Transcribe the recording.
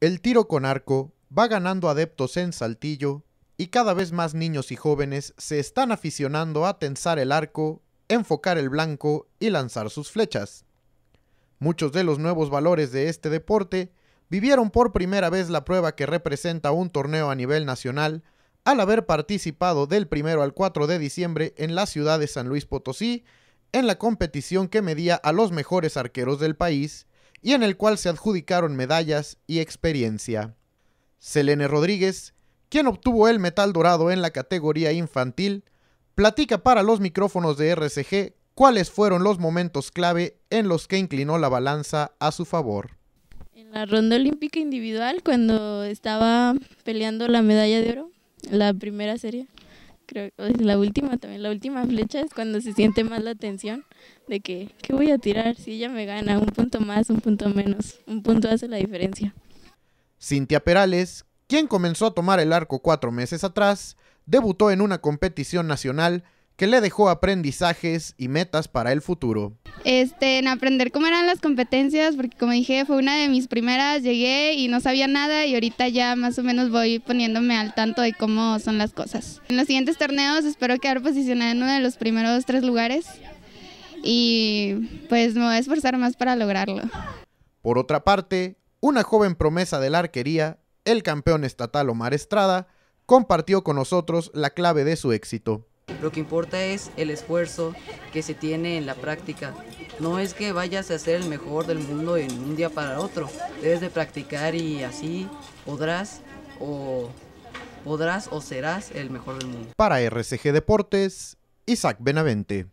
El tiro con arco va ganando adeptos en Saltillo y cada vez más niños y jóvenes se están aficionando a tensar el arco, enfocar el blanco y lanzar sus flechas. Muchos de los nuevos valores de este deporte vivieron por primera vez la prueba que representa un torneo a nivel nacional al haber participado del 1 al 4 de diciembre en la ciudad de San Luis Potosí en la competición que medía a los mejores arqueros del país y en el cual se adjudicaron medallas y experiencia. Selene Rodríguez, quien obtuvo el metal dorado en la categoría infantil, platica para los micrófonos de RCG cuáles fueron los momentos clave en los que inclinó la balanza a su favor. En la ronda olímpica individual, cuando estaba peleando la medalla de oro, la primera serie creo es la última también, la última flecha es cuando se siente más la tensión de que, ¿qué voy a tirar? Si ella me gana, un punto más, un punto menos, un punto hace la diferencia. Cintia Perales, quien comenzó a tomar el arco cuatro meses atrás, debutó en una competición nacional que le dejó aprendizajes y metas para el futuro. Este, en aprender cómo eran las competencias, porque como dije, fue una de mis primeras, llegué y no sabía nada y ahorita ya más o menos voy poniéndome al tanto de cómo son las cosas. En los siguientes torneos espero quedar posicionada en uno de los primeros tres lugares y pues me voy a esforzar más para lograrlo. Por otra parte, una joven promesa de la arquería, el campeón estatal Omar Estrada, compartió con nosotros la clave de su éxito. Lo que importa es el esfuerzo que se tiene en la práctica. No es que vayas a ser el mejor del mundo en un día para otro. Debes de practicar y así podrás o podrás o serás el mejor del mundo. Para RCG Deportes, Isaac Benavente.